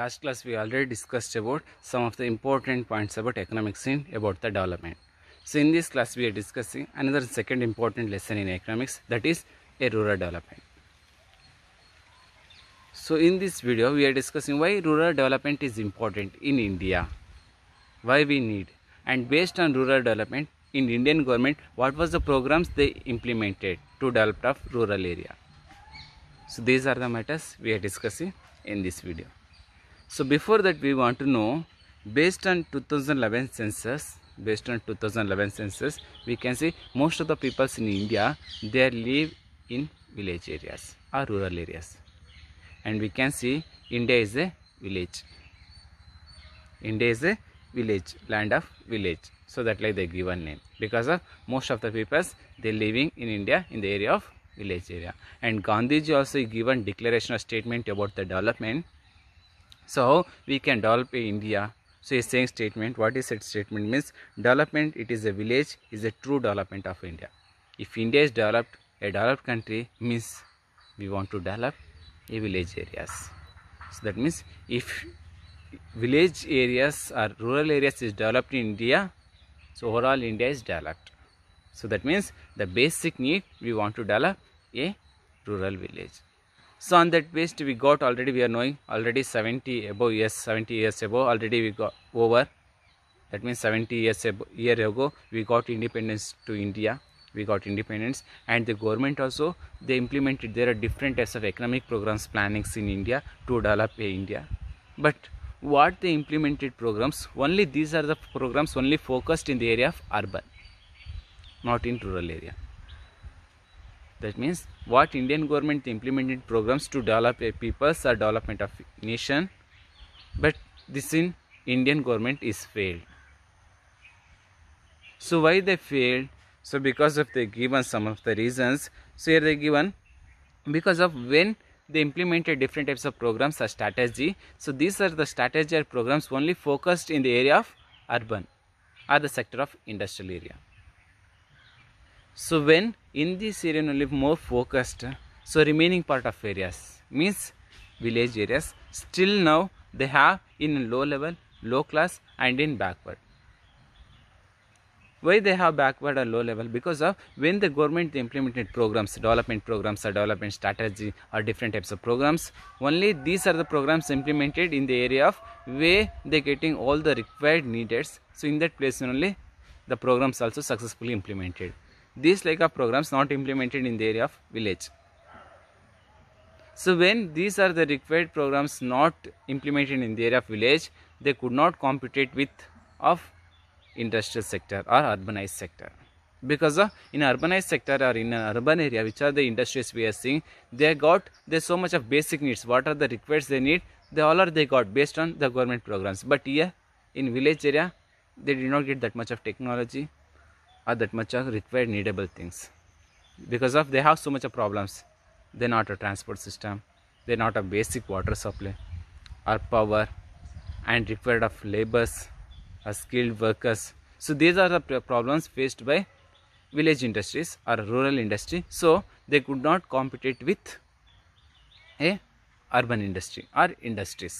last class we already discussed about some of the important points about economics in about the development so in this class we are discussing another second important lesson in economics that is a rural development so in this video we are discussing why rural development is important in india why we need and based on rural development in indian government what was the programs they implemented to develop of rural area so these are the matters we are discussing in this video so before that we want to know based on 2011 census based on 2011 census we can see most of the peoples in india they live in village areas or rural areas and we can see india is a village india is a village land of village so that like the given name because of most of the peoples they living in india in the area of village area and gandhiji also given declaration or statement about the development so we can develop india so he's saying statement what is that statement means development it is a village is a true development of india if india is developed a developed country means we want to develop a village areas so that means if village areas or rural areas is developed in india so overall india is developed so that means the basic need we want to develop a rural village so on that waste we got already we are knowing already 70 above yes 70 years above already we got over that means 70 years ago, year ago we got independence to india we got independence and the government also they implemented there are different types of economic programs plannings in india to develop india but what they implemented programs only these are the programs only focused in the area of urban not in rural area that means what Indian government implemented programs to develop a people's or development of nation, but this in Indian government is failed. So why they failed? So because of they given some of the reasons. So here they given because of when they implemented different types of programs or strategy. So these are the strategy or programs only focused in the area of urban or the sector of industrial area. So when in this area only more focused so remaining part of areas means village areas still now they have in low level low class and in backward why they have backward or low level because of when the government implemented programs development programs or development strategy or different types of programs only these are the programs implemented in the area of where they're getting all the required needs so in that place only the programs also successfully implemented these like of programs not implemented in the area of village. So when these are the required programs not implemented in the area of village, they could not compete with of industrial sector or urbanized sector. Because uh, in urbanized sector or in an urban area, which are the industries we are seeing, they got there's so much of basic needs. What are the requests they need? They all are they got based on the government programs. But here in village area, they did not get that much of technology are that much of required needable things because of they have so much of problems they are not a transport system they are not a basic water supply or power and required of labors or skilled workers so these are the problems faced by village industries or rural industry so they could not compete with a urban industry or industries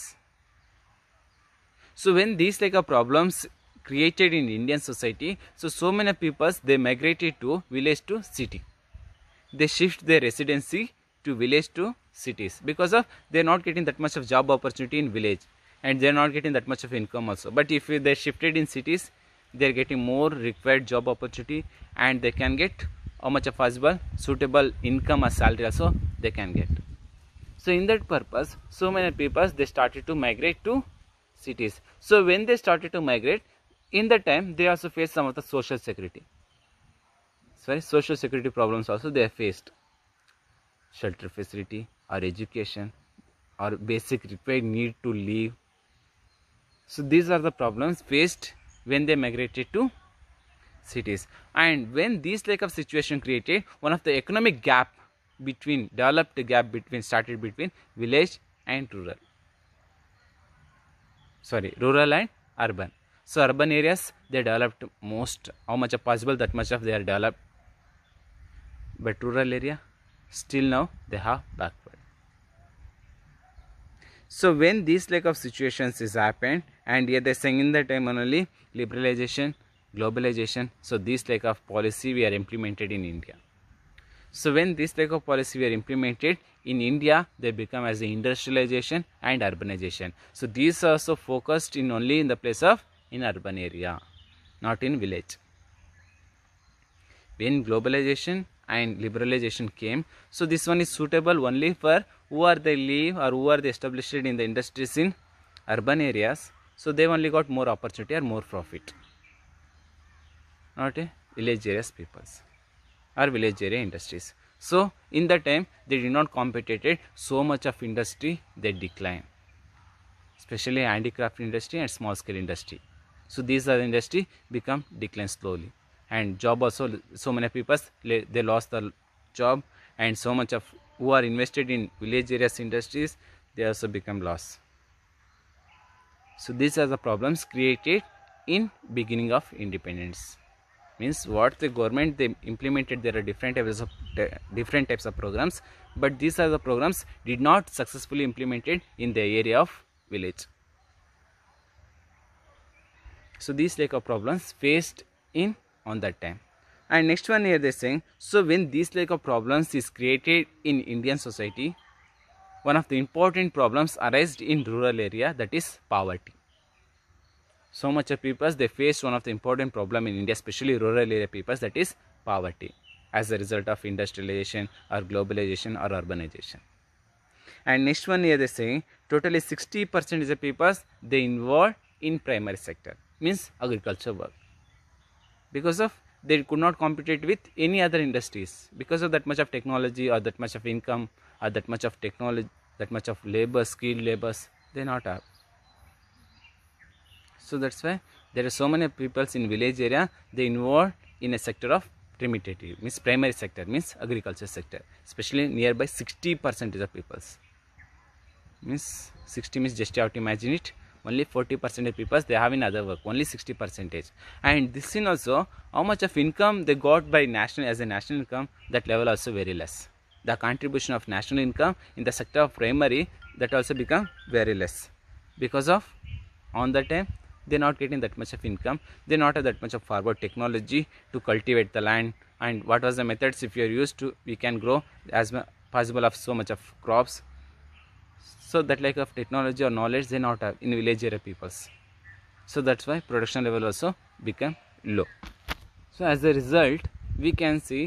so when these like a problems created in Indian society. So, so many peoples they migrated to village to city. They shift their residency to village to cities because of they're not getting that much of job opportunity in village and they're not getting that much of income also. But if they shifted in cities, they're getting more required job opportunity and they can get how much of possible suitable income or salary also they can get. So in that purpose, so many people they started to migrate to cities. So when they started to migrate, in that time they also faced some of the social security sorry social security problems also they faced shelter facility or education or basic required need to live so these are the problems faced when they migrated to cities and when these lack of situation created one of the economic gap between developed gap between started between village and rural sorry rural and urban so urban areas they developed most how much possible that much of they are developed but rural area still now they have backward so when these like of situations is happened and here they saying in the time only liberalization globalization so these like of policy we are implemented in india so when this lack of policy were implemented in India, they become as industrialization and urbanization. So these are also focused in only in the place of in urban area, not in village. When globalization and liberalization came, so this one is suitable only for who are they live or who are they established in the industries in urban areas. So they only got more opportunity or more profit. Not a village areas peoples or village area industries. So in the time they did not competed so much of industry they decline, especially handicraft industry and small scale industry so these are the industry become decline slowly and job also so many people they lost the job and so much of who are invested in village areas industries they also become lost so these are the problems created in beginning of independence means what the government they implemented there are different types of different types of programs but these are the programs did not successfully implemented in the area of village so these like of problems faced in on that time and next one here they're saying so when these like of problems is created in indian society one of the important problems arised in rural area that is poverty so much of papers they face one of the important problem in india especially rural area papers that is poverty as a result of industrialization or globalization or urbanization and next one here they saying totally 60 percent is the peoples they involved in primary sector means agriculture work because of they could not compete with any other industries because of that much of technology or that much of income or that much of technology that much of labor skilled labors they not have so that's why there are so many peoples in village area they involved in a sector of primitive means primary sector means agriculture sector especially nearby 60 percent of peoples means 60 means just you have to imagine it only 40 percent of people they have in other work only 60 percentage and this in also how much of income they got by national as a national income that level also very less the contribution of national income in the sector of primary that also become very less because of on the time they're not getting that much of income they not have that much of forward technology to cultivate the land and what was the methods if you are used to we can grow as possible of so much of crops so that lack of technology or knowledge they not have in village area peoples so that's why production level also become low so as a result we can see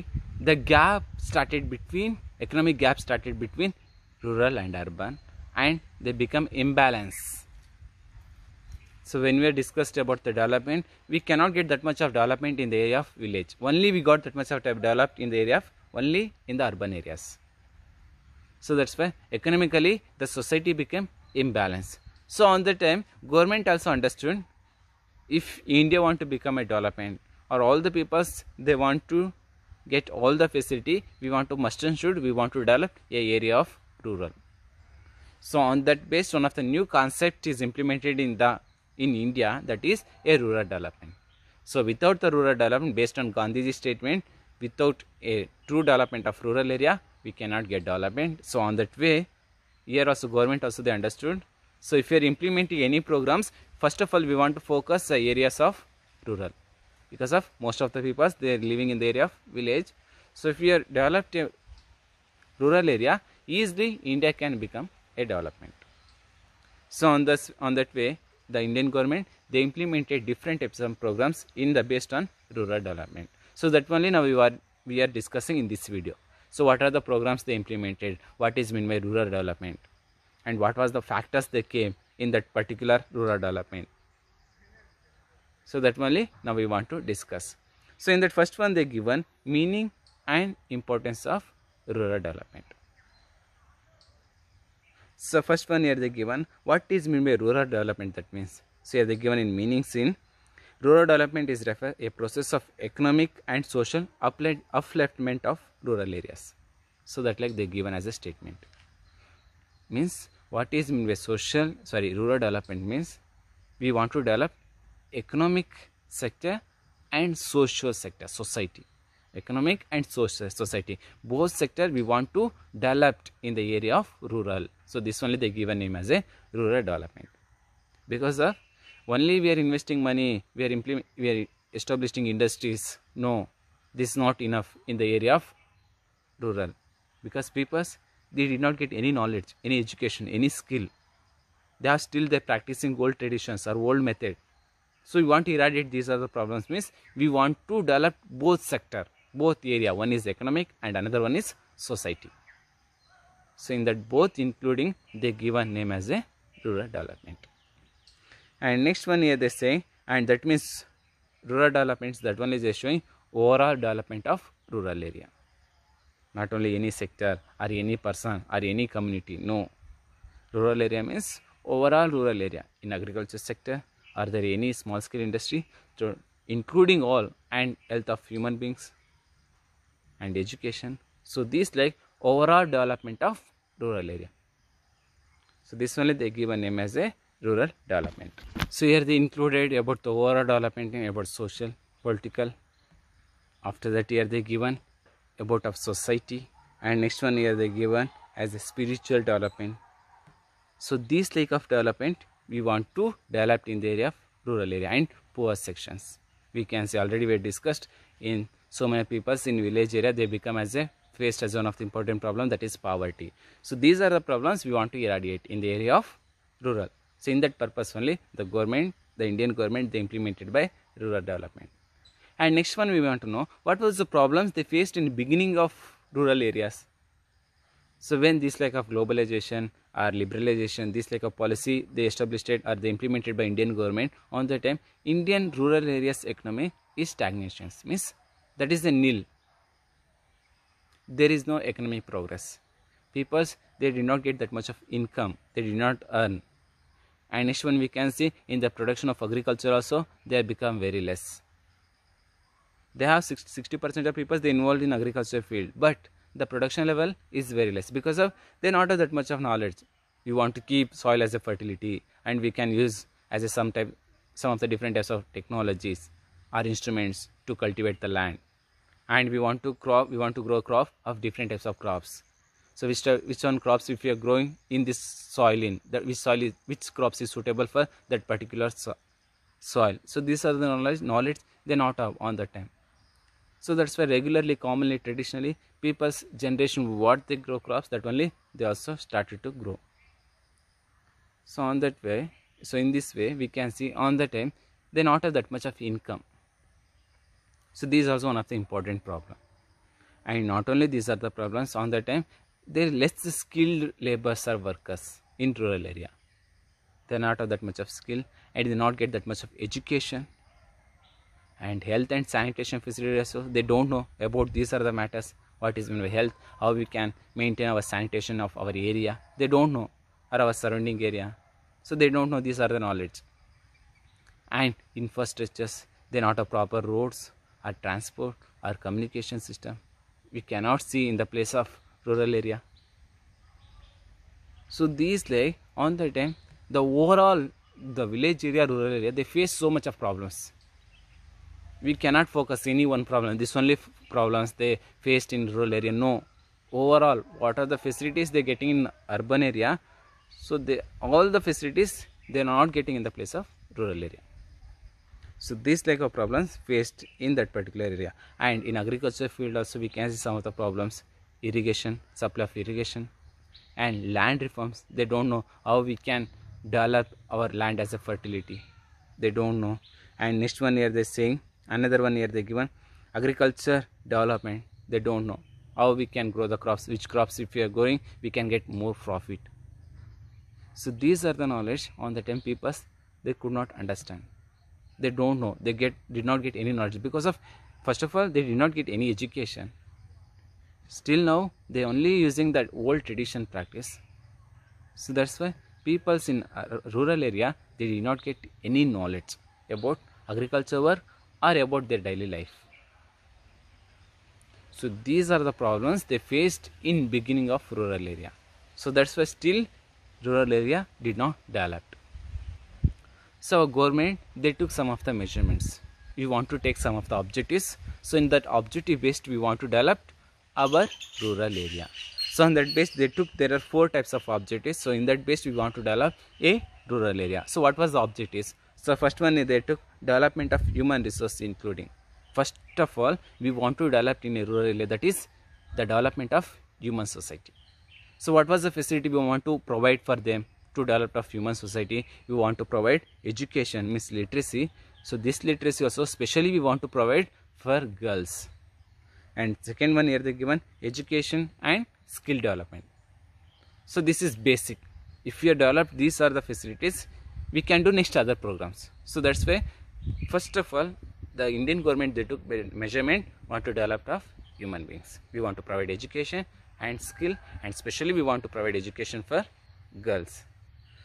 the gap started between economic gap started between rural and urban and they become imbalance so when we are discussed about the development we cannot get that much of development in the area of village only we got that much of developed in the area of only in the urban areas so that's why economically the society became imbalanced. So on the time government also understood if India want to become a development or all the peoples they want to get all the facility we want to must and should we want to develop a area of rural. So on that base one of the new concept is implemented in the in India that is a rural development. So without the rural development based on Gandhi's statement without a true development of rural area we cannot get development so on that way here also government also they understood so if you are implementing any programs first of all we want to focus the areas of rural because of most of the people they are living in the area of village so if you are developed a rural area easily india can become a development so on this on that way the indian government they implemented different types of programs in the based on rural development so that only now we are we are discussing in this video so, what are the programs they implemented? What is meant by rural development? And what was the factors they came in that particular rural development? So, that only now we want to discuss. So, in that first one, they given meaning and importance of rural development. So, first one here they given what is meant by rural development that means. So, here they given in meanings in Rural development is refer a process of economic and social upliftment of rural areas. So that like they given as a statement. Means what is mean by social sorry rural development means we want to develop economic sector and social sector society economic and social society both sector we want to develop in the area of rural so this only they given name as a rural development because of only we are investing money, we are, implement, we are establishing industries. No, this is not enough in the area of rural because people they did not get any knowledge, any education, any skill. They are still they practicing old traditions or old method. So we want to eradicate these other problems means we want to develop both sector, both area. One is economic and another one is society. So in that both including they give a name as a rural development and next one here they say and that means rural developments that one is showing overall development of rural area not only any sector or any person or any community no rural area means overall rural area in agriculture sector are there any small scale industry so including all and health of human beings and education so this like overall development of rural area so this only they give a name as a rural development. So here they included about the overall development about social, political. After that here they given about of society and next one here they given as a spiritual development. So this like of development we want to develop in the area of rural area and poor sections. We can see already we discussed in so many peoples in village area they become as a faced as one of the important problem that is poverty. So these are the problems we want to eradicate in the area of rural. So in that purpose only the government, the Indian government, they implemented by rural development. And next one we want to know what was the problems they faced in the beginning of rural areas. So when this lack of globalization or liberalization, this lack of policy they established it or they implemented by Indian government on the time, Indian rural areas economy is stagnation means that is a nil. There is no economic progress. People, they did not get that much of income. They did not earn and next one we can see in the production of agriculture also they have become very less they have 60 percent of people they involved in agriculture field but the production level is very less because of they not have that much of knowledge we want to keep soil as a fertility and we can use as a some type some of the different types of technologies or instruments to cultivate the land and we want to crop we want to grow crop of different types of crops so which uh, which one crops if you are growing in this soil in that which soil is which crops is suitable for that particular so soil so these are the knowledge knowledge they not have on that time so that's why regularly commonly traditionally people's generation what they grow crops that only they also started to grow so on that way so in this way we can see on the time they not have that much of income so these are also one of the important problem and not only these are the problems on the time there are less skilled laborers or workers in rural area. They're not of that much of skill and they not get that much of education and health and sanitation facilities so they don't know about these are the matters what is meant health how we can maintain our sanitation of our area they don't know or our surrounding area so they don't know these are the knowledge and infrastructures they not have proper roads or transport or communication system we cannot see in the place of rural area so these like on the time the overall the village area rural area they face so much of problems we cannot focus any one problem this only problems they faced in rural area no overall what are the facilities they're getting in urban area so they all the facilities they're not getting in the place of rural area so these like of problems faced in that particular area and in agriculture field also we can see some of the problems irrigation, supply of irrigation and land reforms. They don't know how we can develop our land as a fertility. They don't know. And next one year they're saying, another one year they're given agriculture development. They don't know how we can grow the crops, which crops if we are growing, we can get more profit. So these are the knowledge on the 10 papers they could not understand. They don't know. They get did not get any knowledge because of first of all they did not get any education still now they only using that old tradition practice so that's why peoples in rural area they did not get any knowledge about agriculture work or about their daily life so these are the problems they faced in beginning of rural area so that's why still rural area did not develop so our government they took some of the measurements we want to take some of the objectives so in that objective based we want to develop our rural area so on that base they took there are four types of objectives so in that base we want to develop a rural area so what was the objectives so first one they took development of human resource including first of all we want to develop in a rural area that is the development of human society so what was the facility we want to provide for them to develop of human society we want to provide education means literacy so this literacy also specially we want to provide for girls and second one here they given education and skill development so this is basic if we are developed these are the facilities we can do next other programs so that's why first of all the indian government they took measurement want to develop of human beings we want to provide education and skill and especially we want to provide education for girls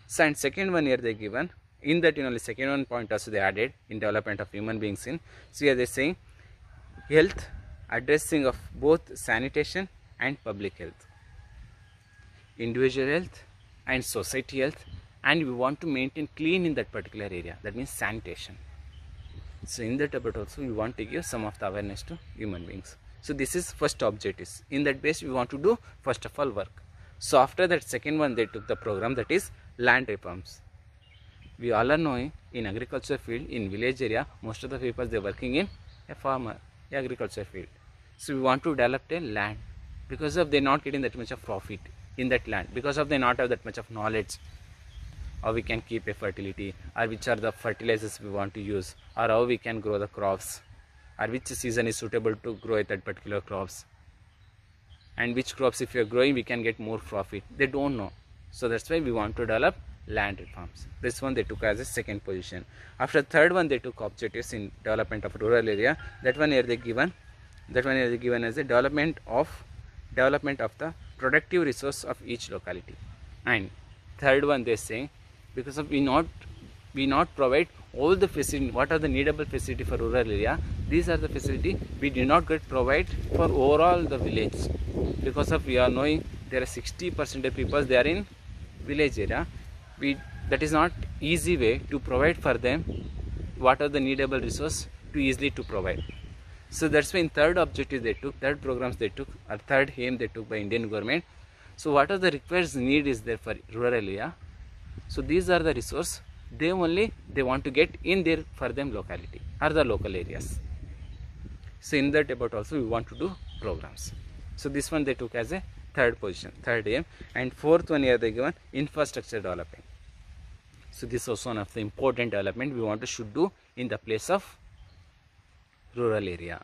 so and second one here they given in that you know the second one point also they added in development of human beings in so here they're saying health addressing of both sanitation and public health, individual health and society health and we want to maintain clean in that particular area that means sanitation. So in that but also we want to give some of the awareness to human beings. So this is first objectives. In that base we want to do first of all work. So after that second one they took the program that is land reforms. We all are knowing in agriculture field, in village area, most of the people they are working in a farmer, agriculture field so we want to develop a land because of they're not getting that much of profit in that land because of they not have that much of knowledge how we can keep a fertility or which are the fertilizers we want to use or how we can grow the crops or which season is suitable to grow that particular crops and which crops if you are growing we can get more profit they don't know so that's why we want to develop land farms this one they took as a second position after third one they took objectives in development of rural area that one here they given that one is given as the development of development of the productive resource of each locality and third one they say because of we not we not provide all the facility what are the needable facility for rural area these are the facility we do not get provide for overall the village because of we are knowing there are 60 percent of people they are in village area we that is not easy way to provide for them what are the needable resource to easily to provide so that's when third objective they took, third programs they took, or third aim they took by Indian government. So what are the requires need is there for rural area? So these are the resource they only they want to get in there for them locality or the local areas. So in that about also we want to do programs. So this one they took as a third position, third aim, and fourth one here they given infrastructure development. So this was one of the important development we want to should do in the place of rural area.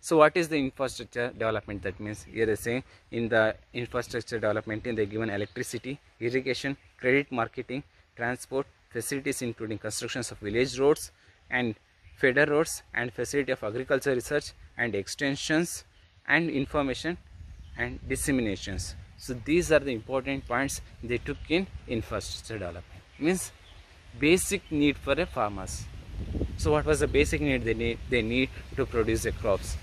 So what is the infrastructure development that means here they say in the infrastructure development in the given electricity, irrigation, credit marketing, transport, facilities including constructions of village roads and feeder roads and facility of agriculture research and extensions and information and disseminations. So these are the important points they took in infrastructure development means basic need for a farmers. So what was the basic need they need, they need to produce the crops?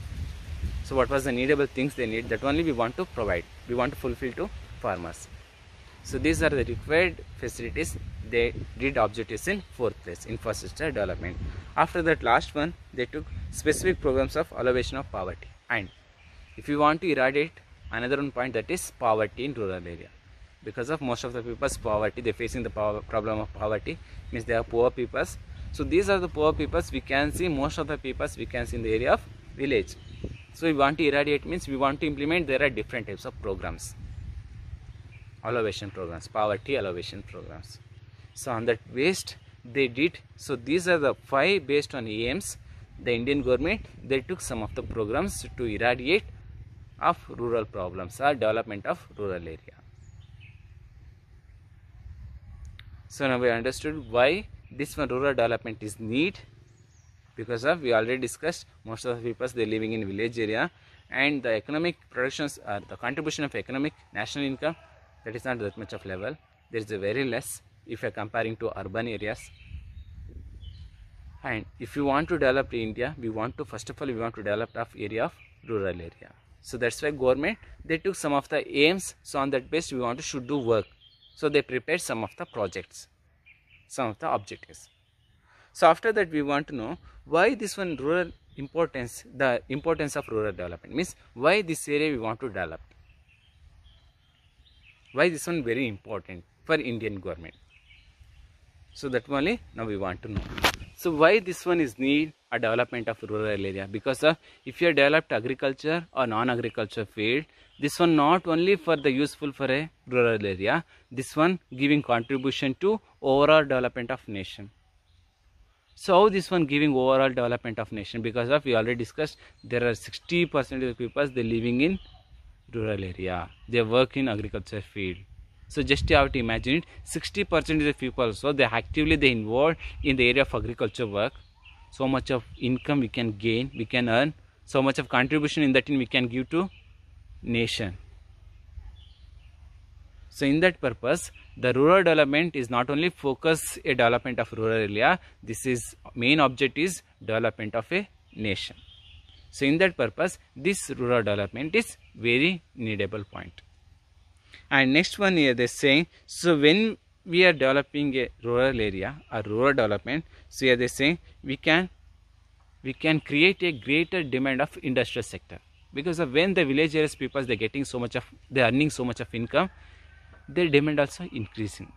So what was the needable things they need that only we want to provide, we want to fulfill to farmers. So these are the required facilities they did objectives in fourth place, infrastructure development. After that last one, they took specific programs of alleviation of poverty. And if you want to eradicate another one point that is poverty in rural area. Because of most of the people's poverty, they're facing the problem of poverty, means they are poor peoples so these are the poor peoples we can see most of the peoples we can see in the area of village. So we want to irradiate means we want to implement there are different types of programs. elevation programs, poverty elevation programs. So on that waste they did. So these are the five based on aims. The Indian government they took some of the programs to irradiate of rural problems or development of rural area. So now we understood why this one rural development is need because of we already discussed most of the people they living in village area and the economic productions are the contribution of economic national income that is not that much of level there is a very less if you are comparing to urban areas and if you want to develop India we want to first of all we want to develop of area of rural area so that's why government they took some of the aims so on that base we want to should do work so they prepared some of the projects some of the objectives. So after that we want to know why this one rural importance, the importance of rural development means why this area we want to develop. Why this one very important for Indian government. So that only now we want to know. So why this one is need a development of rural area because uh, if you have developed agriculture or non-agriculture field this one not only for the useful for a rural area this one giving contribution to overall development of nation so this one giving overall development of nation because of uh, we already discussed there are 60 percent of the people they living in rural area they work in agriculture field so just you have to imagine it 60 percent of the people so they actively they involved in the area of agriculture work so much of income we can gain we can earn so much of contribution in that we can give to nation so in that purpose the rural development is not only focus a development of rural area this is main object is development of a nation so in that purpose this rural development is very needable point and next one here they saying so when we are developing a rural area or rural development so here they say we can we can create a greater demand of industrial sector because of when the village areas people they're getting so much of they're earning so much of income their demand also increasing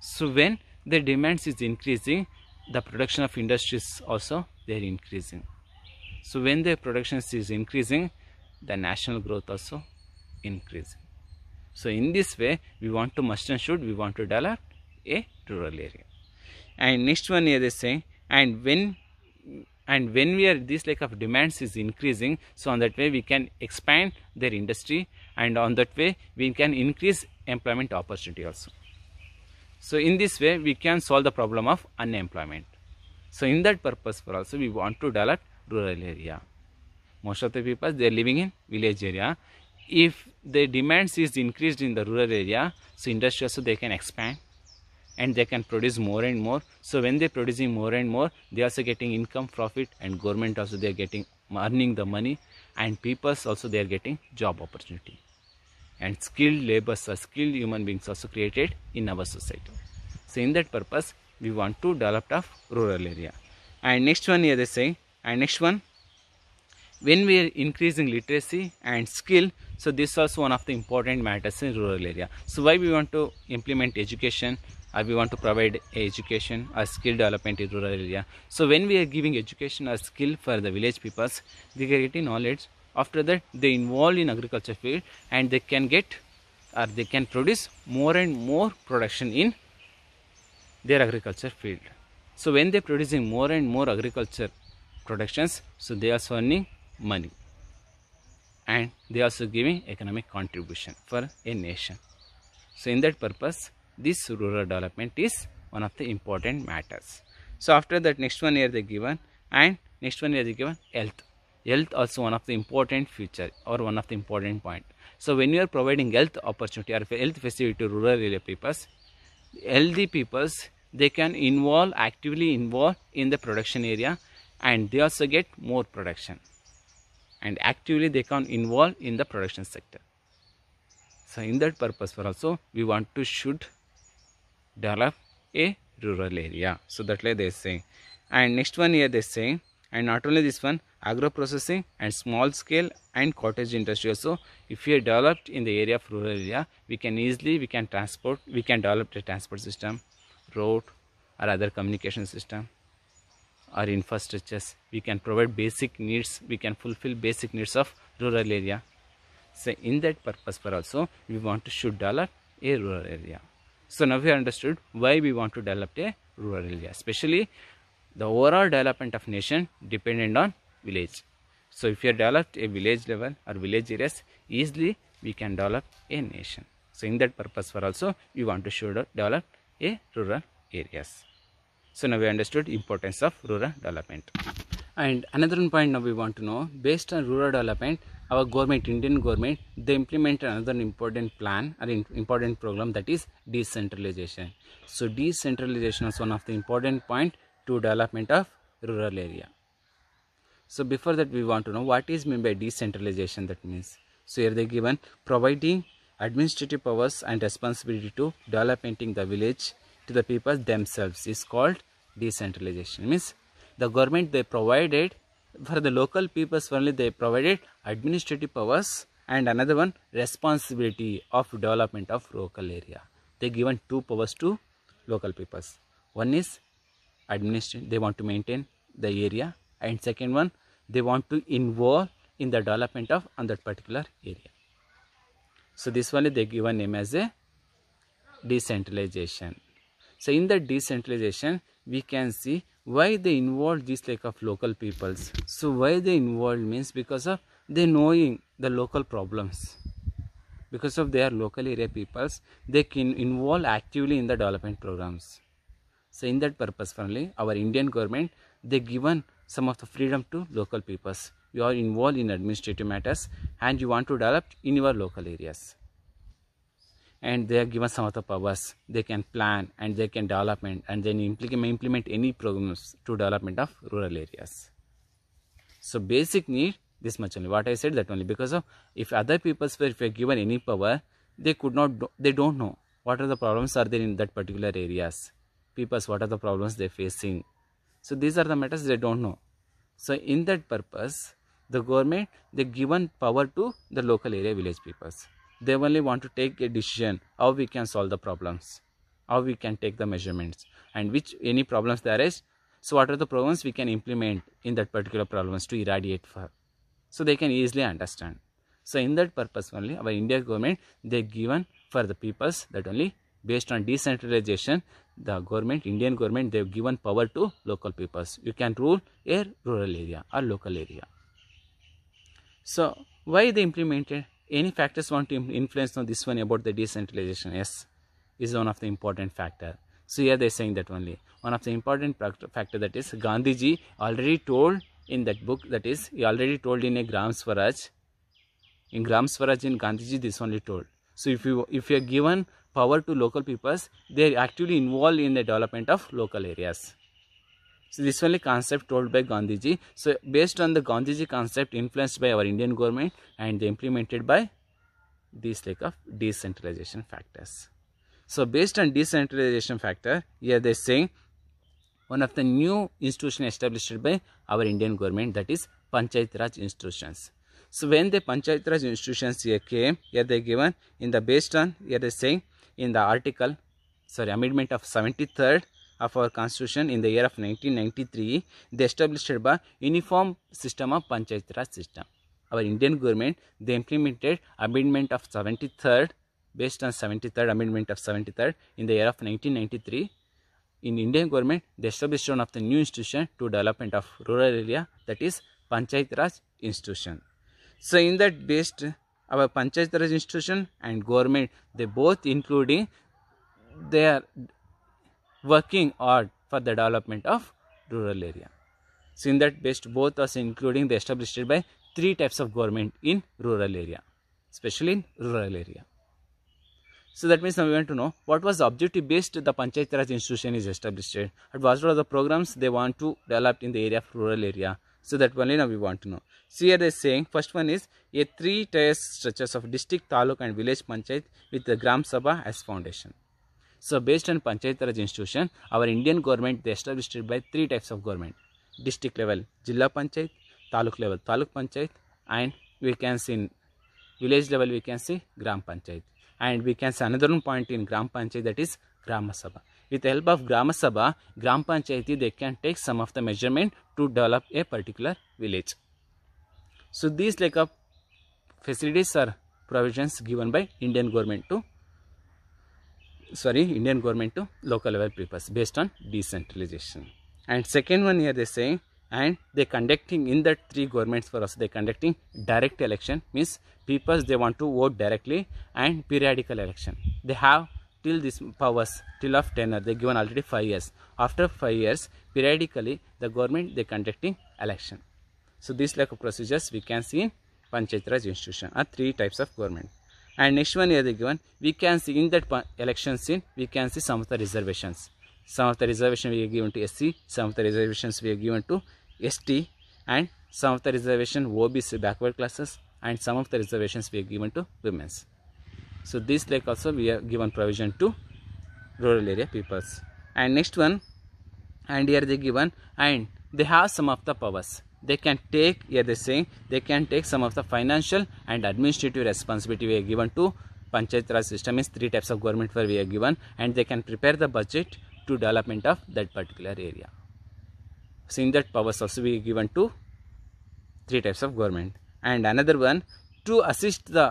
so when the demand is increasing the production of industries also they're increasing so when the production is increasing the national growth also increasing so in this way, we want to must and should, we want to develop a rural area. And next one here they say, and when and when we are this like of demands is increasing, so on that way we can expand their industry and on that way we can increase employment opportunity also. So in this way we can solve the problem of unemployment. So in that purpose for also we want to develop rural area. Most of the people they are living in village area if the demands is increased in the rural area so industry also they can expand and they can produce more and more so when they're producing more and more they also getting income profit and government also they're getting earning the money and peoples also they're getting job opportunity and skilled labors or uh, skilled human beings also created in our society so in that purpose we want to develop of rural area and next one here they say and next one when we are increasing literacy and skill so this is also one of the important matters in rural area so why we want to implement education or we want to provide education or skill development in rural area so when we are giving education or skill for the village peoples they get getting knowledge after that they involve in agriculture field and they can get or they can produce more and more production in their agriculture field so when they producing more and more agriculture productions so they are earning money and they also giving economic contribution for a nation. So in that purpose, this rural development is one of the important matters. So after that next one here they given and next one here they given health. Health also one of the important feature or one of the important point. So when you are providing health opportunity or health facility to rural area peoples, healthy peoples they can involve actively involve in the production area and they also get more production and actively they can involve in the production sector. So in that purpose for also we want to should develop a rural area. So that way they say. And next one here they say and not only this one agro processing and small scale and cottage industry also if we are developed in the area of rural area we can easily we can transport we can develop the transport system road or other communication system our infrastructures we can provide basic needs we can fulfill basic needs of rural area so in that purpose for also we want to should develop a rural area so now we understood why we want to develop a rural area especially the overall development of nation dependent on village so if you developed a village level or village areas easily we can develop a nation so in that purpose for also we want to should develop a rural areas so now we understood importance of rural development. And another point now we want to know, based on rural development, our government, Indian government, they implement another important plan or important program that is decentralization. So decentralization is one of the important point to development of rural area. So before that we want to know what is meant by decentralization that means. So here they given providing administrative powers and responsibility to developing the village to the people themselves is called decentralization means the government they provided for the local peoples only they provided administrative powers and another one responsibility of development of local area they given two powers to local peoples one is administration they want to maintain the area and second one they want to involve in the development of on that particular area so this one they given name as a decentralization so in the decentralization, we can see why they involved this like of local peoples. So why they involved means because of they knowing the local problems. Because of their local area peoples, they can involve actively in the development programs. So in that purpose only, our Indian government, they given some of the freedom to local peoples. You are involved in administrative matters and you want to develop in your local areas and they are given some of the powers they can plan and they can development and then implement, implement any programs to development of rural areas so basic need this much only what i said that only because of if other peoples were if were given any power they could not they don't know what are the problems are there in that particular areas peoples what are the problems they're facing so these are the matters they don't know so in that purpose the government they given power to the local area village peoples they only want to take a decision how we can solve the problems how we can take the measurements and which any problems there is so what are the problems we can implement in that particular problems to irradiate for so they can easily understand so in that purpose only our india government they given for the peoples that only based on decentralization the government indian government they've given power to local peoples you can rule a rural area or local area so why they implemented any factors want to influence on this one about the decentralization yes is one of the important factor so here they're saying that only one of the important factor that is gandhiji already told in that book that is he already told in a gram swaraj in gram swaraj in gandhiji this only told so if you if you are given power to local peoples they are actively involved in the development of local areas so this only concept told by Gandhiji. So based on the Gandhiji concept influenced by our Indian government and implemented by these like of decentralization factors. So based on decentralization factor, here they're saying one of the new institution established by our Indian government that is Panchayat Raj institutions. So when the Panchayat Raj institutions here came, here they given in the based on here they saying in the article, sorry amendment of 73rd of our constitution in the year of 1993, they established a uniform system of Panchayat Raj system. Our Indian government, they implemented amendment of 73rd, based on 73rd amendment of 73rd in the year of 1993. In Indian government, they established one of the new institution to development of rural area, that is Panchayat Raj institution. So in that based our Panchayat Raj institution and government, they both including they are working hard for the development of rural area. So in that based both was including the established by three types of government in rural area, especially in rural area. So that means now we want to know what was the objective based the Panchayat Raj institution is established at. What are the programs they want to develop in the area of rural area. So that only now we want to know. So here they are saying first one is a three tier structures of district, taluk and village panchayat with the Gram Sabha as foundation. So based on Panchayat Raj institution, our Indian government they established it by three types of government. District level, Jilla Panchayat, Taluk level, Taluk Panchayat and we can see in village level we can see Gram Panchayat. And we can see another point in Gram Panchayat that is Gram Sabha. With the help of Gram Sabha, Gram Panchayati they can take some of the measurement to develop a particular village. So these like of uh, facilities are provisions given by Indian government to sorry Indian government to local level papers based on decentralization and second one here they say and they conducting in that three governments for us they conducting direct election means peoples they want to vote directly and periodical election they have till this powers till of tenure they given already five years after five years periodically the government they conducting election so this like of procedures we can see in Panchayat Raj institution are three types of government and next one here they given we can see in that election scene we can see some of the reservations some of the reservations we are given to SC some of the reservations we are given to ST and some of the reservation OBC backward classes and some of the reservations we are given to women's so this like also we are given provision to rural area peoples and next one and here they given and they have some of the powers they can take here they say they can take some of the financial and administrative responsibility we are given to panchayat raj system is three types of government where we are given and they can prepare the budget to development of that particular area seeing that powers also we are given to three types of government and another one to assist the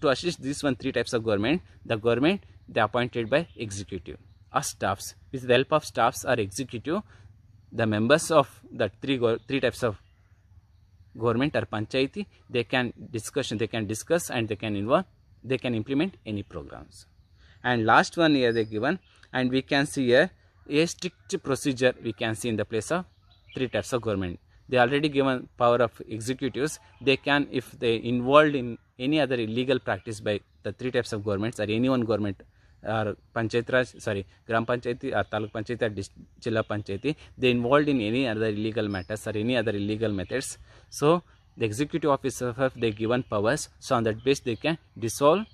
to assist these one three types of government the government they appointed by executive or staffs with the help of staffs or executive the members of the three three types of government or panchayati they can discussion they can discuss and they can involve they can implement any programs and last one here they given and we can see a, a strict procedure we can see in the place of three types of government they already given power of executives they can if they involved in any other illegal practice by the three types of governments or any one government are Raj sorry gram panchayati are taluk panchayati are zila panchayati they involve in any other illegal matters are any other illegal methods so the executive officers of they given powers so on that base they can dissolve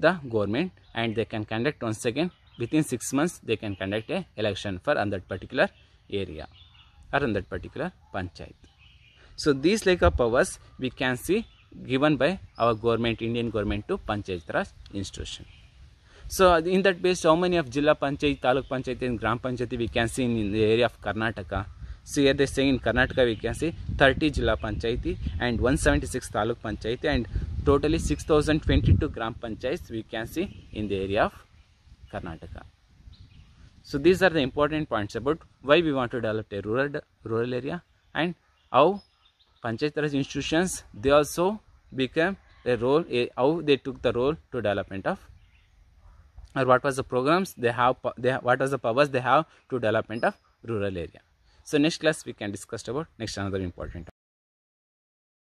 the government and they can conduct one second in six months they can conduct a election for an that particular area or an that particular panchayat so these like a powers we can see given by our government Indian government to panchayat Raj institution So in that base, how many of Jilla Panchayat, Taluk Panchayat and Gram Panchayat we can see in the area of Karnataka? So here they say in Karnataka we can see 30 Jilla panchayat, and 176 Taluk panchayat, and totally 6022 Gram Panchayats we can see in the area of Karnataka. So these are the important points about why we want to develop a rural, rural area and how Panchayat Raj institutions, they also became a role, a, how they took the role to development of or what was the programs they have, they have what was the powers they have to development of rural area so next class we can discuss about next another important